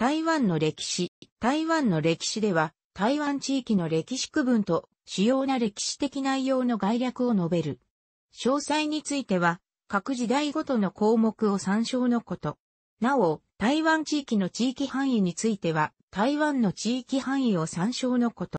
台湾の歴史。台湾の歴史では、台湾地域の歴史区分と主要な歴史的内容の概略を述べる。詳細については、各時代ごとの項目を参照のこと。なお、台湾地域の地域範囲については、台湾の地域範囲を参照のこと。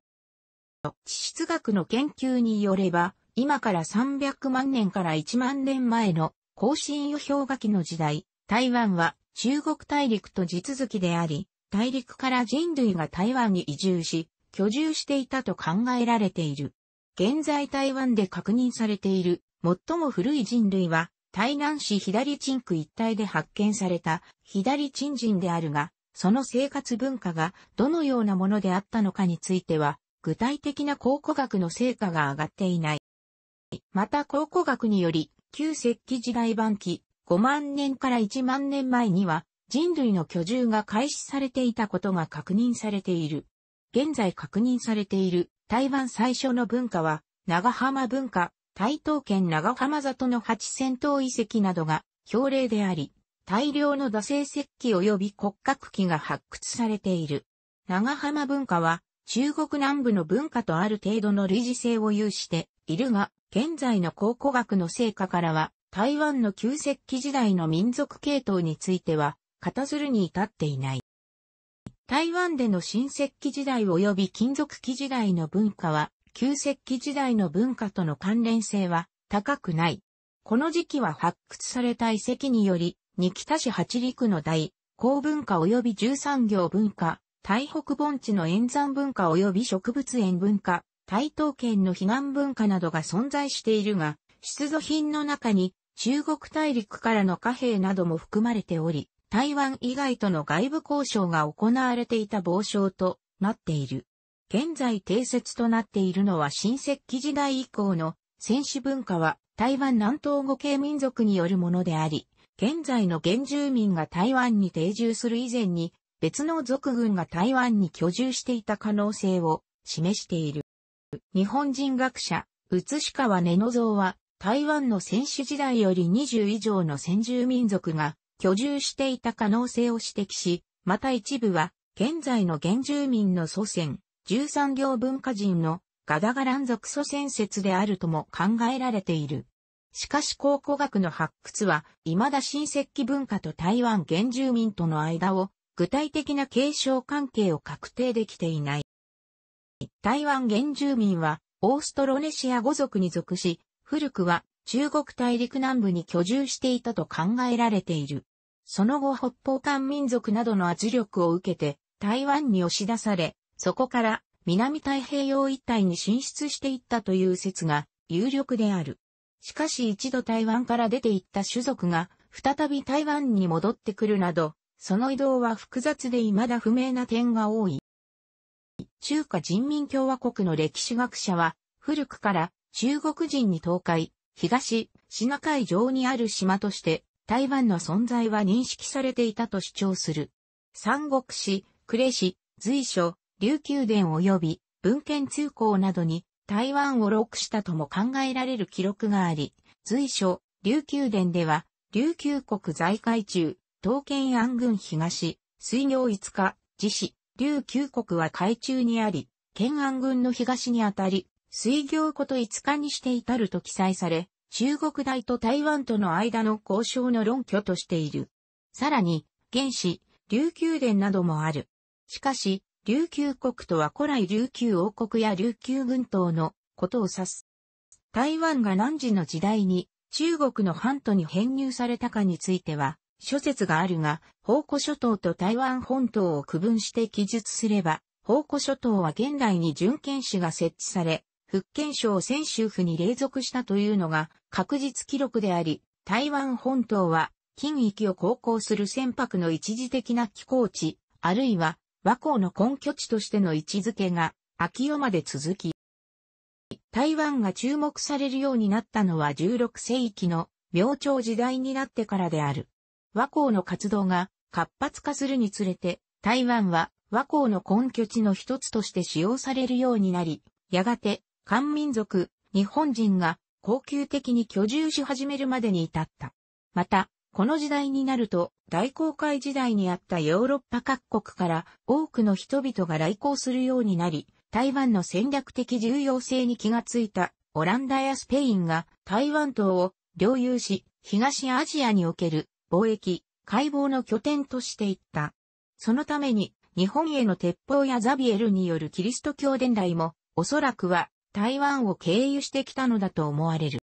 地質学の研究によれば、今から300万年から1万年前の更新予氷河期の時代、台湾は中国大陸と地続きであり、大陸から人類が台湾に移住し、居住していたと考えられている。現在台湾で確認されている最も古い人類は、台南市左鎮区一帯で発見された左鎮人であるが、その生活文化がどのようなものであったのかについては、具体的な考古学の成果が上がっていない。また考古学により、旧石器時代晩期、5万年から1万年前には人類の居住が開始されていたことが確認されている。現在確認されている台湾最初の文化は長浜文化、台東県長浜里の八戦闘遺跡などが標例であり、大量の土星石器及び骨格器が発掘されている。長浜文化は中国南部の文化とある程度の類似性を有しているが、現在の考古学の成果からは台湾の旧石器時代の民族系統については、語鶴るに至っていない。台湾での新石器時代及び金属器時代の文化は、旧石器時代の文化との関連性は高くない。この時期は発掘された遺跡により、二北市八陸の大、高文化及び十三行文化、台北盆地の沿山文化及び植物園文化、台東県の避難文化などが存在しているが、出土品の中に中国大陸からの貨幣なども含まれており、台湾以外との外部交渉が行われていた傍渉となっている。現在定説となっているのは新石器時代以降の戦士文化は台湾南東語系民族によるものであり、現在の原住民が台湾に定住する以前に別の族群が台湾に居住していた可能性を示している。日本人学者、宇川根野蔵は台湾の選手時代より20以上の先住民族が居住していた可能性を指摘し、また一部は、現在の原住民の祖先、13行文化人のガダガラン族祖先説であるとも考えられている。しかし考古学の発掘は、未だ新石器文化と台湾原住民との間を、具体的な継承関係を確定できていない。台湾原住民は、オーストロネシア語族に属し、古くは中国大陸南部に居住していたと考えられている。その後北方漢民族などの圧力を受けて台湾に押し出され、そこから南太平洋一帯に進出していったという説が有力である。しかし一度台湾から出ていった種族が再び台湾に戻ってくるなど、その移動は複雑で未だ不明な点が多い。中華人民共和国の歴史学者は古くから中国人に東海、東、シナ海上にある島として台湾の存在は認識されていたと主張する。三国史、呉史、随所、琉球伝及び文献通行などに台湾を録したとも考えられる記録があり、随所、琉球伝では、琉球国在海中、東県安郡東、水行5日、自市、琉球国は海中にあり、県安郡の東にあたり、水行こと5日にして至ると記載され、中国大と台湾との間の交渉の論拠としている。さらに、原始、琉球伝などもある。しかし、琉球国とは古来琉球王国や琉球群島のことを指す。台湾が何時の時代に中国の半島に編入されたかについては、諸説があるが、宝庫諸島と台湾本島を区分して記述すれば、宝庫諸島は現代に準権市が設置され、福建省泉州府に隷属したというのが確実記録であり、台湾本島は近域を航行する船舶の一時的な寄港地、あるいは和光の根拠地としての位置づけが秋夜まで続き、台湾が注目されるようになったのは16世紀の明朝時代になってからである。和光の活動が活発化するにつれて、台湾は和光の根拠地の一つとして使用されるようになり、やがて漢民族、日本人が恒久的に居住し始めるまでに至った。また、この時代になると、大航海時代にあったヨーロッパ各国から多くの人々が来航するようになり、台湾の戦略的重要性に気がついたオランダやスペインが台湾島を領有し、東アジアにおける貿易、解剖の拠点としていった。そのために、日本への鉄砲やザビエルによるキリスト教伝来も、おそらくは台湾を経由してきたのだと思われる。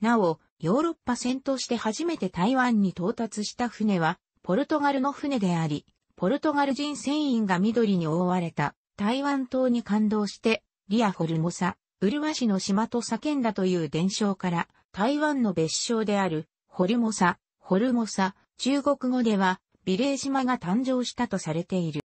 なお、ヨーロッパ戦として初めて台湾に到達した船は、ポルトガルの船であり、ポルトガル人船員が緑に覆われた台湾島に感動して、リア・フォルモサ、ウルワ市の島と叫んだという伝承から、台湾の別称である、ホルモサ、ホルモサ、中国語では、美麗島が誕生したとされている。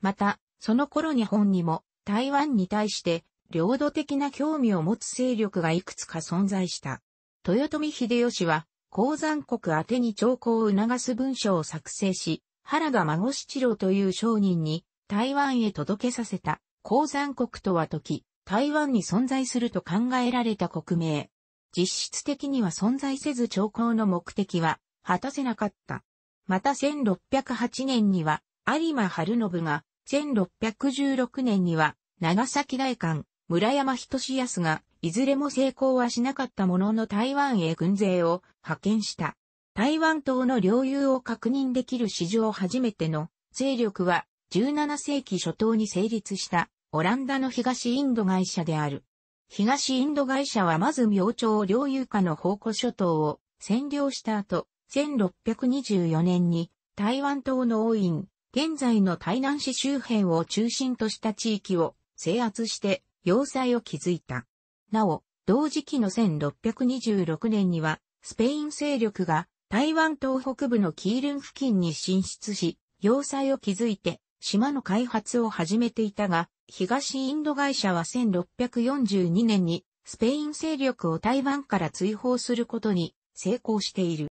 また、その頃日本にも、台湾に対して、領土的な興味を持つ勢力がいくつか存在した。豊臣秀吉は、鉱山国宛に兆候を促す文書を作成し、原が孫七郎という商人に台湾へ届けさせた鉱山国とは時、台湾に存在すると考えられた国名。実質的には存在せず兆候の目的は果たせなかった。また1608年には有馬晴信が、1616年には長崎大官村山仁康が、いずれも成功はしなかったものの台湾へ軍勢を派遣した。台湾島の領有を確認できる史上初めての勢力は17世紀初頭に成立したオランダの東インド会社である。東インド会社はまず明朝領有下の宝庫諸島を占領した後、1624年に台湾島の王院、現在の台南市周辺を中心とした地域を制圧して要塞を築いた。なお、同時期の1626年には、スペイン勢力が台湾東北部のキールン付近に進出し、要塞を築いて島の開発を始めていたが、東インド会社は1642年にスペイン勢力を台湾から追放することに成功している。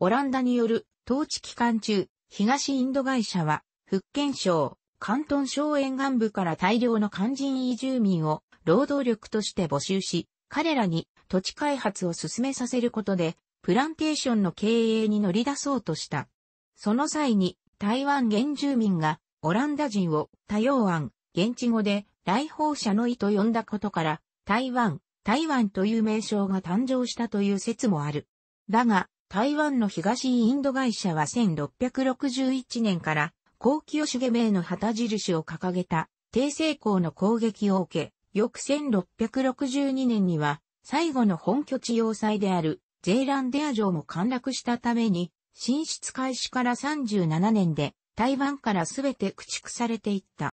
オランダによる統治期間中、東インド会社は福建省、関東省沿岸部から大量の肝心移住民を労働力として募集し、彼らに土地開発を進めさせることで、プランテーションの経営に乗り出そうとした。その際に、台湾原住民がオランダ人を多様案、現地語で来訪者の意と呼んだことから、台湾、台湾という名称が誕生したという説もある。だが、台湾の東インド会社は1661年から高清重名の旗印を掲げた、帝政公の攻撃を受け、翌1662年には、最後の本拠地要塞である、ゼーランデア城も陥落したために、進出開始から37年で、台湾から全て駆逐されていった。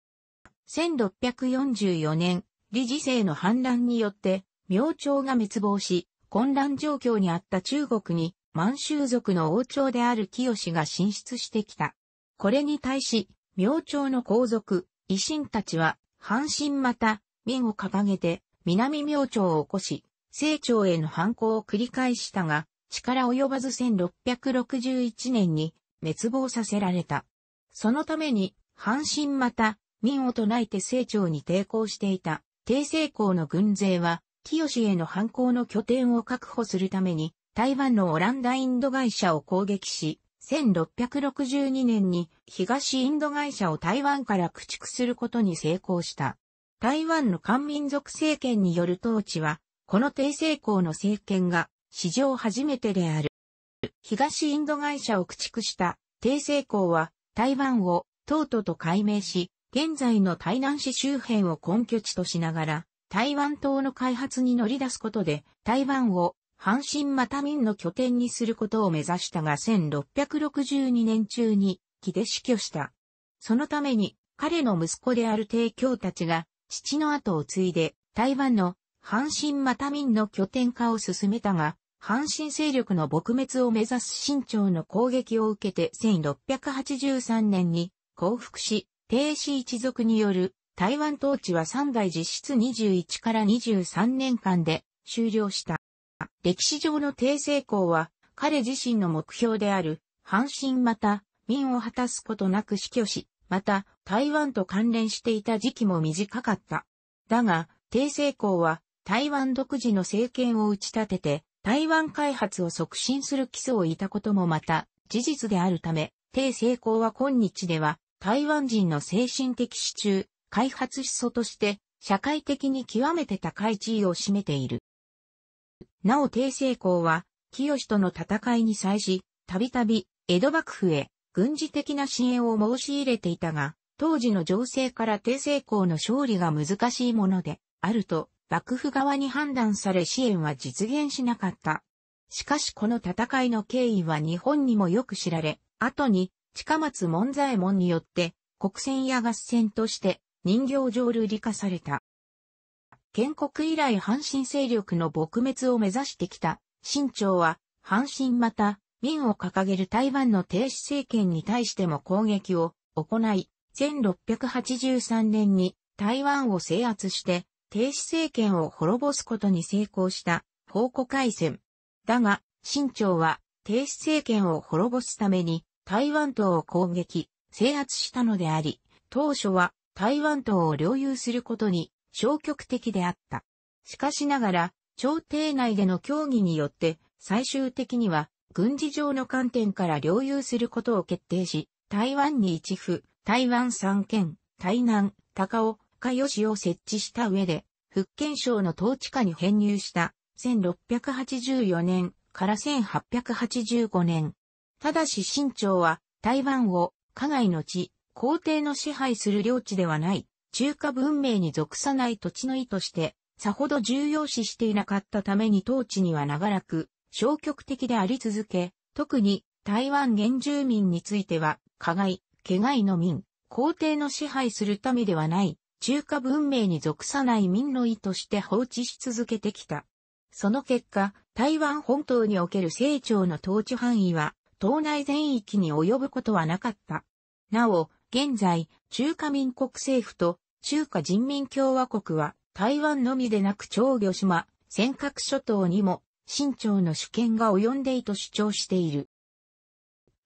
1644年、理事制の反乱によって、明朝が滅亡し、混乱状況にあった中国に、満州族の王朝である清が進出してきた。これに対し、明朝の皇族、維新たちは、阪神また、民を掲げて、南明朝を起こし、清朝への反抗を繰り返したが、力及ばず1661年に滅亡させられた。そのために、阪神また、民を唱えて清朝に抵抗していた、帝政公の軍勢は、清への反抗の拠点を確保するために、台湾のオランダインド会社を攻撃し、1662年に東インド会社を台湾から駆逐することに成功した。台湾の漢民族政権による統治は、この低成功の政権が史上初めてである。東インド会社を駆逐した低成功は台湾を東都と改名し、現在の台南市周辺を根拠地としながら、台湾島の開発に乗り出すことで、台湾を阪神また民の拠点にすることを目指したが1662年中に木で死去した。そのために彼の息子である帝京たちが父の後を継いで台湾の阪神また民の拠点化を進めたが、阪神勢力の撲滅を目指す新朝の攻撃を受けて1683年に降伏し、帝氏一族による台湾統治は3代実質21から23年間で終了した。歴史上の帝政公は、彼自身の目標である、阪身また、民を果たすことなく死去し、また、台湾と関連していた時期も短かった。だが、帝政公は、台湾独自の政権を打ち立てて、台湾開発を促進する基礎をいたこともまた、事実であるため、帝政公は今日では、台湾人の精神的支柱、開発思想として、社会的に極めて高い地位を占めている。なお帝政公は、清との戦いに際し、たびたび、江戸幕府へ、軍事的な支援を申し入れていたが、当時の情勢から帝政公の勝利が難しいもので、あると、幕府側に判断され支援は実現しなかった。しかしこの戦いの経緯は日本にもよく知られ、後に、近松門左衛門によって、国戦や合戦として、人形浄瑠璃化された。建国以来阪神勢力の撲滅を目指してきた、清朝は、阪神また、民を掲げる台湾の停止政権に対しても攻撃を行い、1683年に台湾を制圧して、停止政権を滅ぼすことに成功した、宝庫海戦。だが、清朝は、停止政権を滅ぼすために、台湾島を攻撃、制圧したのであり、当初は、台湾島を領有することに消極的であった。しかしながら、朝廷内での協議によって、最終的には、軍事上の観点から領有することを決定し、台湾に一府、台湾三県、台南、高尾、加吉を設置した上で、福建省の統治下に編入した1684年から1885年。ただし清朝は台湾を加害の地、皇帝の支配する領地ではない中華文明に属さない土地の意として、さほど重要視していなかったために当地には長らく消極的であり続け、特に台湾原住民については、加害、怪害の民、皇帝の支配するためではない、中華文明に属さない民の意として放置し続けてきた。その結果、台湾本島における清朝の統治範囲は、島内全域に及ぶことはなかった。なお、現在、中華民国政府と中華人民共和国は台湾のみでなく長魚島、尖閣諸島にも新朝の主権が及んでいと主張している。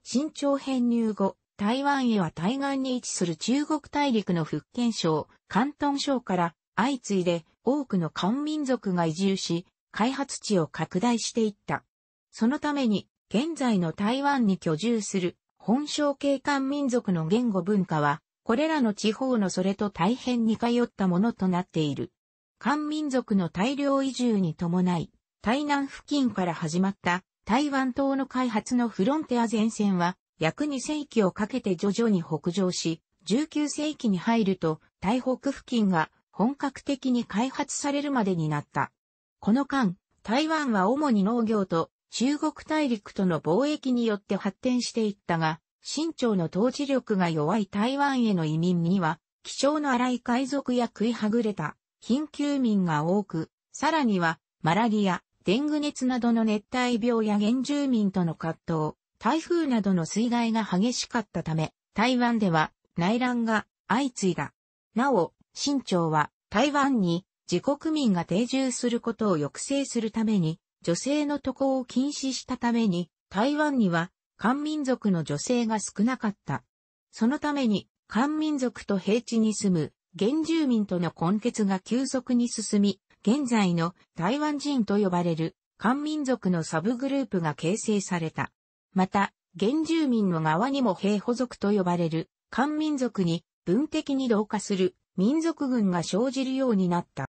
新朝編入後、台湾へは対岸に位置する中国大陸の福建省、広東省から相次いで多くの漢民族が移住し、開発地を拡大していった。そのために現在の台湾に居住する本省系観民族の言語文化は、これらの地方のそれと大変似通ったものとなっている。漢民族の大量移住に伴い、台南付近から始まった台湾島の開発のフロンテア前線は、約2世紀をかけて徐々に北上し、19世紀に入ると、台北付近が本格的に開発されるまでになった。この間、台湾は主に農業と中国大陸との貿易によって発展していったが、清朝の統治力が弱い台湾への移民には、気性の荒い海賊や食いはぐれた貧窮民が多く、さらには、マラリア、デング熱などの熱帯病や原住民との葛藤、台風などの水害が激しかったため、台湾では内乱が相次いだ。なお、清朝は台湾に自国民が定住することを抑制するために、女性の渡航を禁止したために、台湾には漢民族の女性が少なかった。そのために、漢民族と平地に住む原住民との根結が急速に進み、現在の台湾人と呼ばれる漢民族のサブグループが形成された。また、原住民の側にも兵補族と呼ばれる漢民族に文的に同化する民族軍が生じるようになった。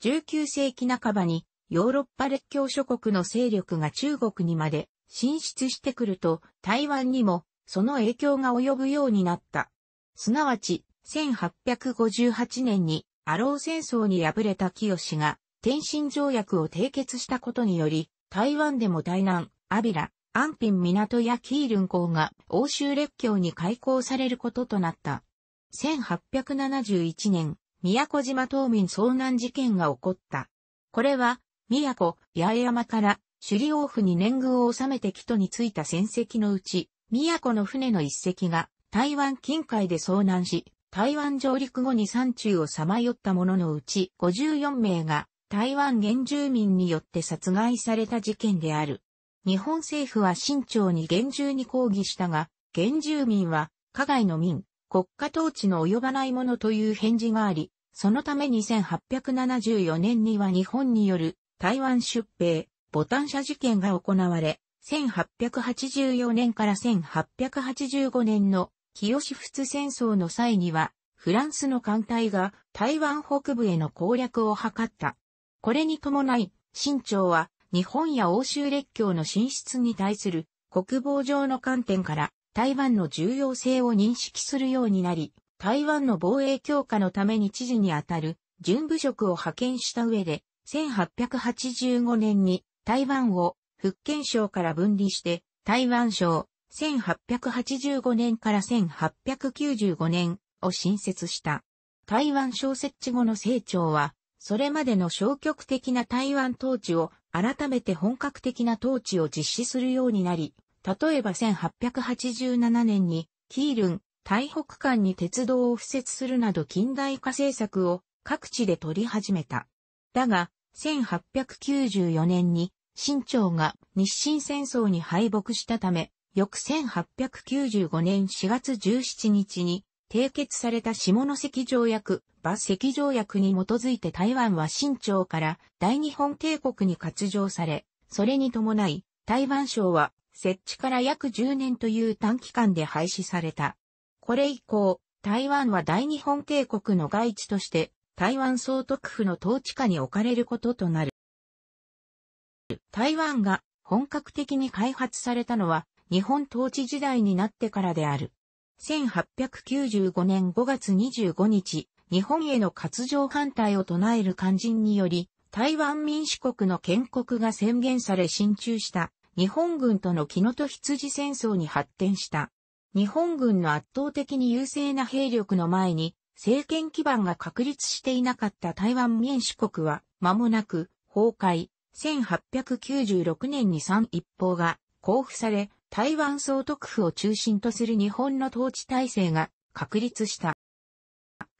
19世紀半ばにヨーロッパ列強諸国の勢力が中国にまで進出してくると、台湾にもその影響が及ぶようになった。すなわち、1858年にアロー戦争に敗れた清が天津条約を締結したことにより、台湾でも台南、アビラ、安平港やキールン港が欧州列強に開港されることとなった。1871年、宮古島島民遭難事件が起こった。これは宮古、八重山から、首里王府に年貢を収めて帰途に着いた戦績のうち、宮古の船の一隻が、台湾近海で遭難し、台湾上陸後に山中をさまよった者のうち54名が台湾原住民によって殺害された事件である。日本政府は慎重に厳重に抗議したが、原住民は、加害の民、国家統治の及ばないものという返事があり、そのため2 8 7 4年には日本による台湾出兵、ボタン社事件が行われ、1884年から1885年の清仏戦争の際には、フランスの艦隊が台湾北部への攻略を図った。これに伴い、清朝は日本や欧州列強の進出に対する国防上の観点から台湾の重要性を認識するようになり、台湾の防衛強化のために知事にあたる準部職を派遣した上で1885年に台湾を福建省から分離して台湾省、1885年から1895年を新設した。台湾省設置後の成長は、それまでの消極的な台湾統治を改めて本格的な統治を実施するようになり、例えば1887年にキールン、台北間に鉄道を敷設するなど近代化政策を各地で取り始めた。だが、1894年に、新朝が日清戦争に敗北したため、翌1895年4月17日に、締結された下関条約、馬関条約に基づいて台湾は新朝から大日本帝国に割譲され、それに伴い、台湾省は設置から約10年という短期間で廃止された。これ以降、台湾は大日本帝国の外地として台湾総督府の統治下に置かれることとなる。台湾が本格的に開発されたのは日本統治時代になってからである。1895年5月25日、日本への割譲反対を唱える肝心により、台湾民主国の建国が宣言され進駐した日本軍との木のと羊戦争に発展した。日本軍の圧倒的に優勢な兵力の前に政権基盤が確立していなかった台湾民主国は、間もなく崩壊、1896年に三一方が交付され、台湾総督府を中心とする日本の統治体制が確立した。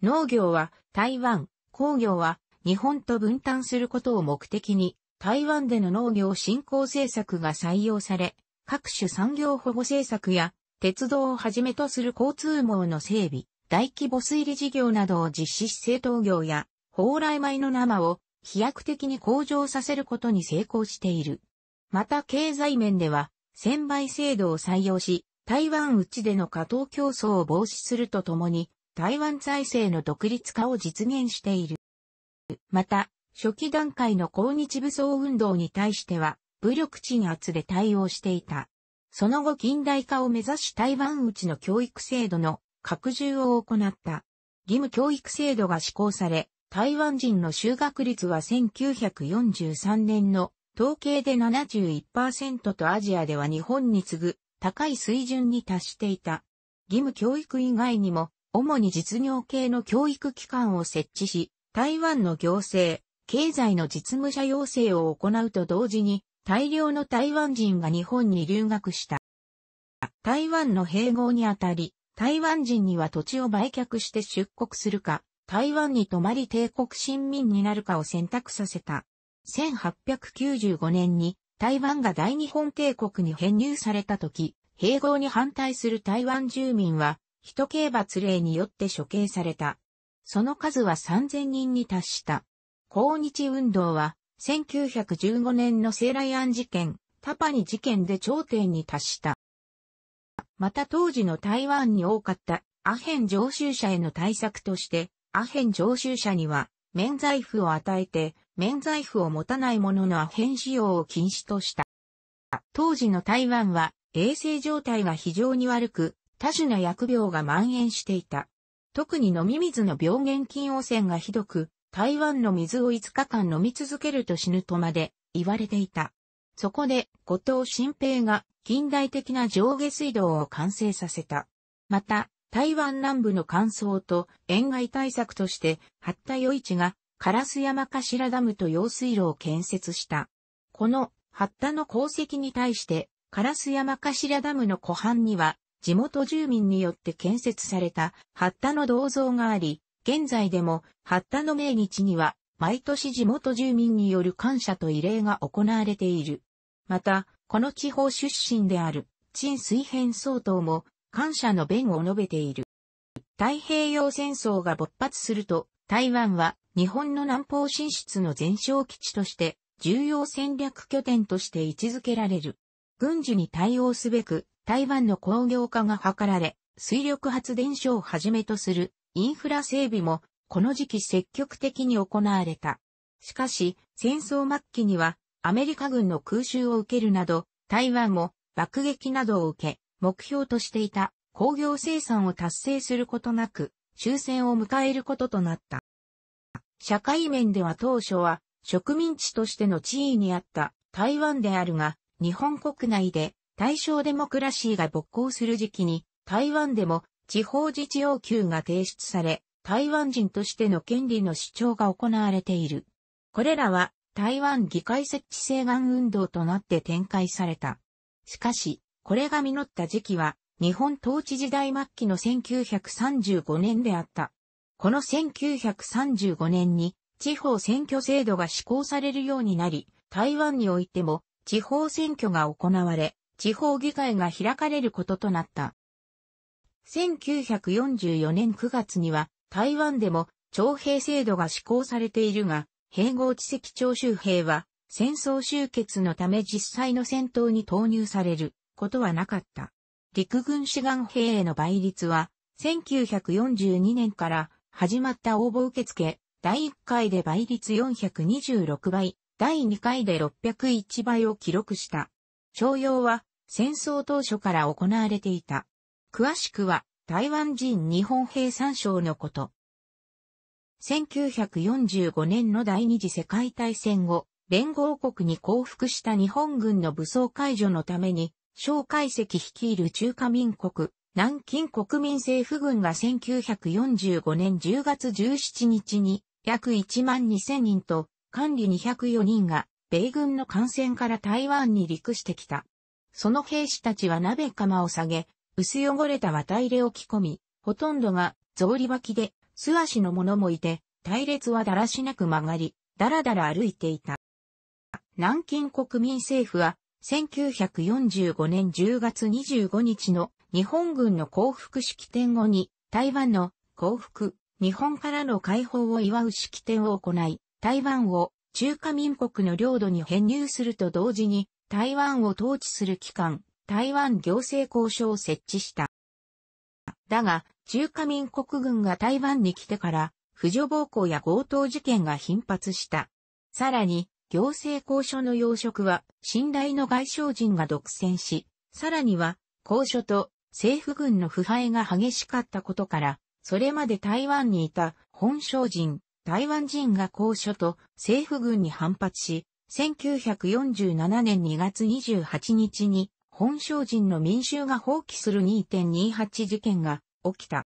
農業は台湾、工業は日本と分担することを目的に、台湾での農業振興政策が採用され、各種産業保護政策や鉄道をはじめとする交通網の整備、大規模推理事業などを実施し製糖業や蓬莱米の生を飛躍的に向上させることに成功している。また経済面では、専売制度を採用し、台湾内での過当競争を防止するとともに、台湾財政の独立化を実現している。また、初期段階の抗日武装運動に対しては、武力鎮圧で対応していた。その後近代化を目指し台湾内の教育制度の拡充を行った。義務教育制度が施行され、台湾人の就学率は1943年の統計で71%とアジアでは日本に次ぐ高い水準に達していた。義務教育以外にも、主に実業系の教育機関を設置し、台湾の行政、経済の実務者要請を行うと同時に、大量の台湾人が日本に留学した。台湾の併合にあたり、台湾人には土地を売却して出国するか、台湾に泊まり帝国新民になるかを選択させた。1895年に台湾が大日本帝国に編入された時、併合に反対する台湾住民は、人刑罰令によって処刑された。その数は3000人に達した。抗日運動は、1915年の西来安事件、タパニ事件で頂点に達した。また当時の台湾に多かったアヘン常習者への対策として、アヘン常習者には免罪符を与えて、免罪符を持たない者のアヘン使用を禁止とした。当時の台湾は衛生状態が非常に悪く、多種な薬病が蔓延していた。特に飲み水の病原菌汚染がひどく、台湾の水を5日間飲み続けると死ぬとまで言われていた。そこで、後藤新平が近代的な上下水道を完成させた。また、台湾南部の乾燥と塩害対策として、八田余一が烏山頭ダムと用水路を建設した。この八田の功績に対して、烏山頭ダムの湖畔には、地元住民によって建設された八田の銅像があり、現在でも八田の命日には毎年地元住民による感謝と慰霊が行われている。また、この地方出身である、陳水扁総統も、感謝の弁を述べている。太平洋戦争が勃発すると、台湾は日本の南方進出の前哨基地として、重要戦略拠点として位置づけられる。軍事に対応すべく、台湾の工業化が図られ、水力発電所をはじめとするインフラ整備も、この時期積極的に行われた。しかし、戦争末期にはアメリカ軍の空襲を受けるなど、台湾も爆撃などを受け、目標としていた工業生産を達成することなく、終戦を迎えることとなった。社会面では当初は植民地としての地位にあった台湾であるが、日本国内で大正デモクラシーが勃興する時期に、台湾でも地方自治要求が提出され、台湾人としての権利の主張が行われている。これらは台湾議会設置請願運動となって展開された。しかし、これが実った時期は、日本統治時代末期の1935年であった。この1935年に、地方選挙制度が施行されるようになり、台湾においても、地方選挙が行われ、地方議会が開かれることとなった。1944年9月には、台湾でも徴兵制度が施行されているが、併合地籍徴収兵は、戦争終結のため実際の戦闘に投入されることはなかった。陸軍志願兵への倍率は、1942年から始まった応募受付、第1回で倍率426倍、第2回で601倍を記録した。徴用は戦争当初から行われていた。詳しくは台湾人日本兵参照のこと。1945年の第二次世界大戦後、連合国に降伏した日本軍の武装解除のために、小海石率いる中華民国、南京国民政府軍が1945年10月17日に約1万2000人と管理204人が米軍の艦船から台湾に陸してきた。その兵士たちは鍋釜を下げ、薄汚れた綿入れを着込み、ほとんどが草履履きで素足の者もいて、隊列はだらしなく曲がり、だらだら歩いていた。南京国民政府は、1945年10月25日の日本軍の降伏式典後に、台湾の降伏、日本からの解放を祝う式典を行い、台湾を中華民国の領土に編入すると同時に、台湾を統治する機関、台湾行政交渉を設置した。だが、中華民国軍が台湾に来てから、婦女暴行や強盗事件が頻発した。さらに、行政公所の要職は、信頼の外省人が独占し、さらには、公所と政府軍の腐敗が激しかったことから、それまで台湾にいた本省人、台湾人が公所と政府軍に反発し、1947年2月28日に本省人の民衆が放棄する2.28事件が起きた。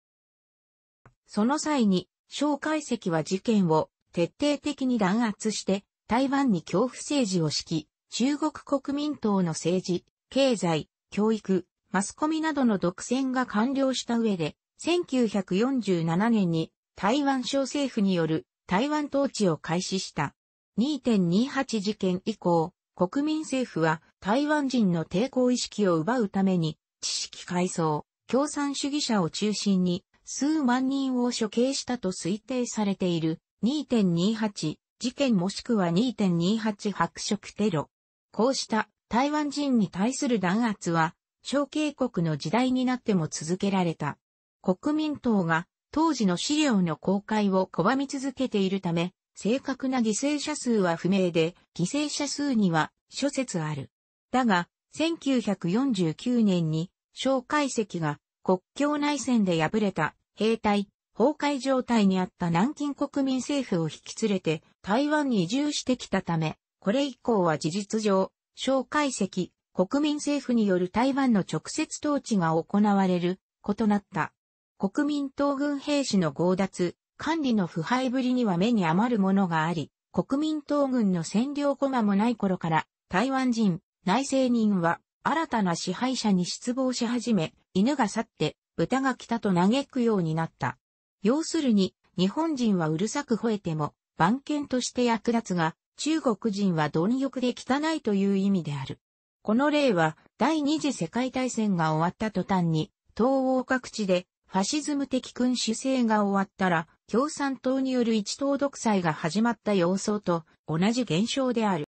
その際に、蒋介石は事件を徹底的に弾圧して、台湾に恐怖政治を敷き、中国国民党の政治、経済、教育、マスコミなどの独占が完了した上で、1947年に台湾省政府による台湾統治を開始した。2.28事件以降、国民政府は台湾人の抵抗意識を奪うために知識改装、共産主義者を中心に数万人を処刑したと推定されている2.28事件もしくは2.28白色テロ。こうした台湾人に対する弾圧は、小渓国の時代になっても続けられた。国民党が当時の資料の公開を拒み続けているため、正確な犠牲者数は不明で、犠牲者数には諸説ある。だが、1949年に蒋介石が国境内戦で敗れた兵隊、崩壊状態にあった南京国民政府を引き連れて台湾に移住してきたため、これ以降は事実上、蒋介石、国民政府による台湾の直接統治が行われることなった。国民党軍兵士の強奪、管理の腐敗ぶりには目に余るものがあり、国民党軍の占領駒もない頃から、台湾人、内政人は新たな支配者に失望し始め、犬が去って、豚が来たと嘆くようになった。要するに、日本人はうるさく吠えても、番犬として役立つが、中国人は貪欲で汚いという意味である。この例は、第二次世界大戦が終わった途端に、東欧各地で、ファシズム的君主制が終わったら、共産党による一党独裁が始まった様相と同じ現象である。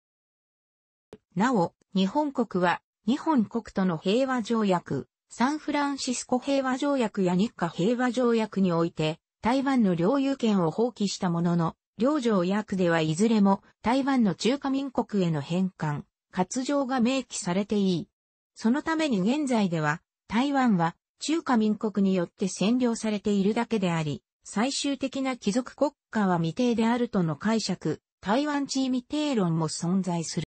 なお、日本国は日本国との平和条約、サンフランシスコ平和条約や日華平和条約において、台湾の領有権を放棄したものの、両条約ではいずれも台湾の中華民国への返還、割譲が明記されていい。そのために現在では、台湾は中華民国によって占領されているだけであり、最終的な貴族国家は未定であるとの解釈、台湾地位未定論も存在する。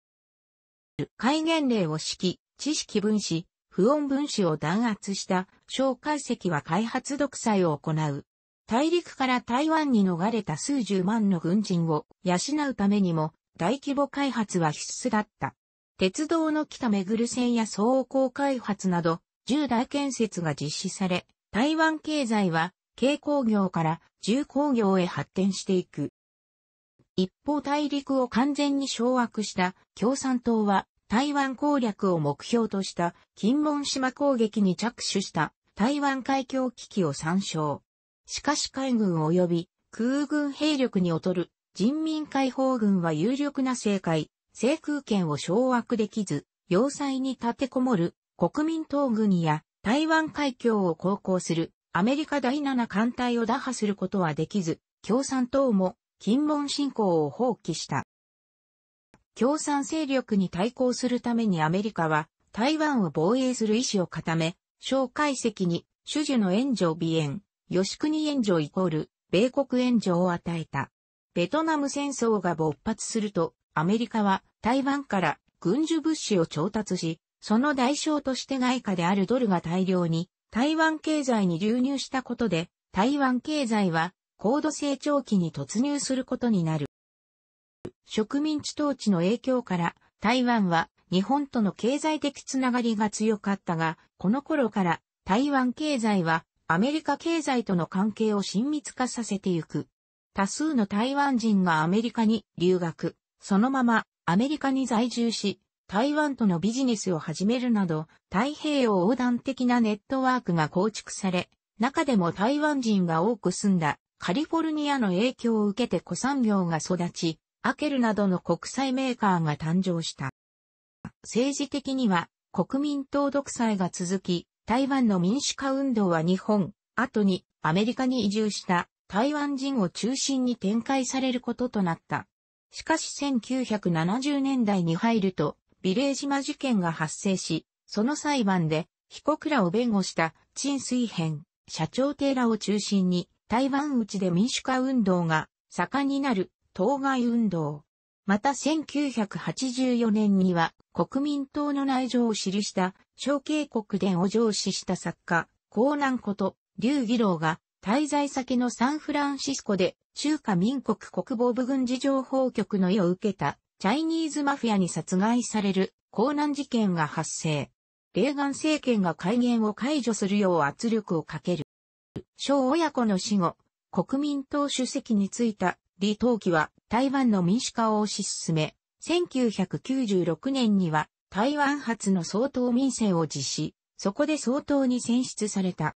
戒厳令を敷き、知識分子、不穏分子を弾圧した小解析は開発独裁を行う。大陸から台湾に逃れた数十万の軍人を養うためにも大規模開発は必須だった。鉄道の北めぐる線や総工開発など重大建設が実施され、台湾経済は軽工業から重工業へ発展していく。一方大陸を完全に掌握した共産党は台湾攻略を目標とした金門島攻撃に着手した台湾海峡危機を参照。しかし海軍及び空軍兵力に劣る人民解放軍は有力な政界、制空権を掌握できず、要塞に立てこもる国民党軍や台湾海峡を航行するアメリカ第7艦隊を打破することはできず、共産党も金門侵攻を放棄した。共産勢力に対抗するためにアメリカは台湾を防衛する意思を固め、蒋介石に主樹の援助を備援、吉国援助イコール、米国援助を与えた。ベトナム戦争が勃発すると、アメリカは台湾から軍需物資を調達し、その代償として外貨であるドルが大量に台湾経済に流入したことで、台湾経済は高度成長期に突入することになる。植民地統治の影響から台湾は日本との経済的つながりが強かったが、この頃から台湾経済はアメリカ経済との関係を親密化させてゆく。多数の台湾人がアメリカに留学、そのままアメリカに在住し、台湾とのビジネスを始めるなど、太平洋横断的なネットワークが構築され、中でも台湾人が多く住んだカリフォルニアの影響を受けて古産業が育ち、アケルなどの国際メーカーが誕生した。政治的には国民党独裁が続き、台湾の民主化運動は日本、後にアメリカに移住した台湾人を中心に展開されることとなった。しかし1970年代に入ると、ビレージマ事件が発生し、その裁判で被告らを弁護した陳水編、社長ーらを中心に台湾内で民主化運動が盛んになる当該運動。また1984年には国民党の内情を記した小渓国伝を上司した作家、江南こと、劉義郎が滞在先のサンフランシスコで中華民国国防部軍事情報局の意を受けたチャイニーズマフィアに殺害される江南事件が発生。レーガン政権が戒厳を解除するよう圧力をかける。小親子の死後、国民党主席に就いた李登輝は台湾の民主化を推し進め、1996年には台湾初の総統民政を実施、そこで総統に選出された。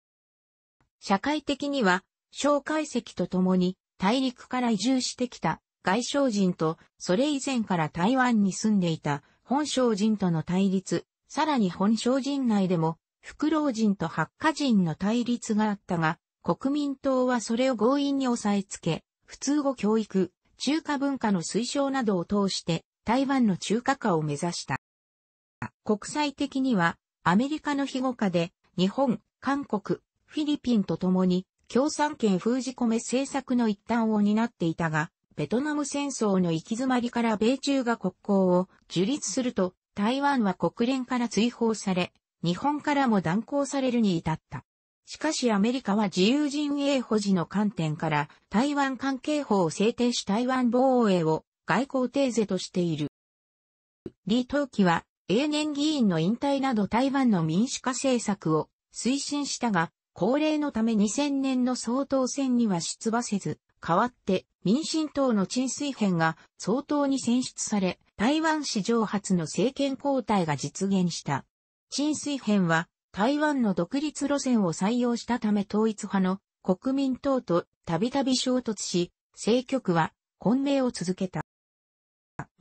社会的には、小解石と共に大陸から移住してきた外省人と、それ以前から台湾に住んでいた本省人との対立、さらに本省人内でも、福老人と白家人の対立があったが、国民党はそれを強引に押さえつけ、普通語教育、中華文化の推奨などを通して台湾の中華化を目指した。国際的にはアメリカの庇護下で日本、韓国、フィリピンと共に共産権封じ込め政策の一端を担っていたが、ベトナム戦争の行き詰まりから米中が国交を樹立すると、台湾は国連から追放され、日本からも断交されるに至った。しかしアメリカは自由陣営保持の観点から台湾関係法を制定し台湾防衛を外交定税としている。李登輝は永年議員の引退など台湾の民主化政策を推進したが、高齢のため2000年の総統選には出馬せず、代わって民進党の陳水編が総統に選出され、台湾史上初の政権交代が実現した。陳水編は台湾の独立路線を採用したため統一派の国民党とたびたび衝突し、政局は混迷を続けた。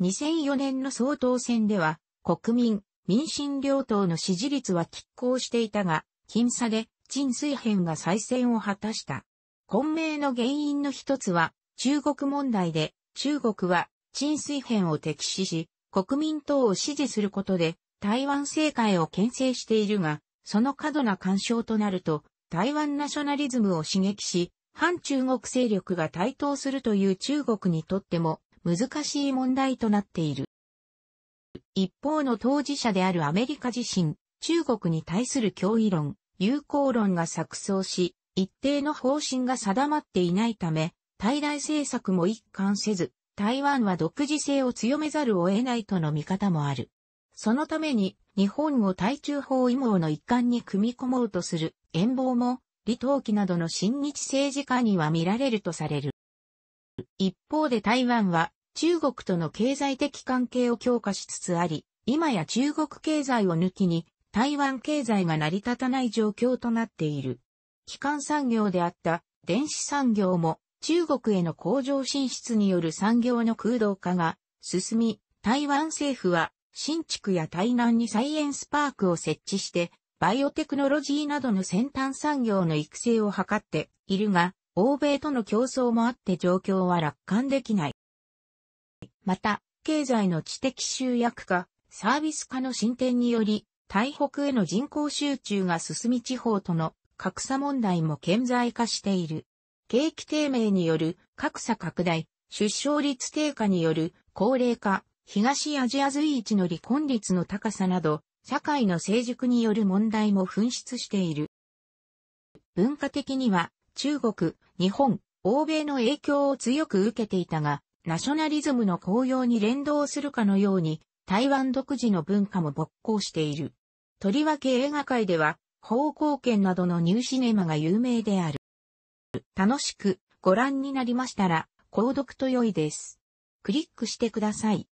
2004年の総統選では、国民、民進両党の支持率は拮抗していたが、僅差で、陳水編が再選を果たした。混迷の原因の一つは、中国問題で、中国は、陳水編を敵視し、国民党を支持することで、台湾政界を牽制しているが、その過度な干渉となると、台湾ナショナリズムを刺激し、反中国勢力が台頭するという中国にとっても難しい問題となっている。一方の当事者であるアメリカ自身、中国に対する脅威論、友好論が錯綜し、一定の方針が定まっていないため、対外政策も一貫せず、台湾は独自性を強めざるを得ないとの見方もある。そのために、日本を対中包囲網の一環に組み込もうとする、遠望も、李登輝などの親日政治家には見られるとされる。一方で台湾は、中国との経済的関係を強化しつつあり、今や中国経済を抜きに、台湾経済が成り立たない状況となっている。基幹産業であった電子産業も中国への工場進出による産業の空洞化が進み、台湾政府は新築や対南にサイエンスパークを設置して、バイオテクノロジーなどの先端産業の育成を図っているが、欧米との競争もあって状況は楽観できない。また、経済の知的集約化、サービス化の進展により、台北への人口集中が進み地方との格差問題も顕在化している。景気低迷による格差拡大、出生率低下による高齢化、東アジア随一の離婚率の高さなど、社会の成熟による問題も噴出している。文化的には、中国、日本、欧米の影響を強く受けていたが、ナショナリズムの高揚に連動するかのように、台湾独自の文化も勃興している。とりわけ映画界では、方向券などのニューシネマが有名である。楽しくご覧になりましたら、購読と良いです。クリックしてください。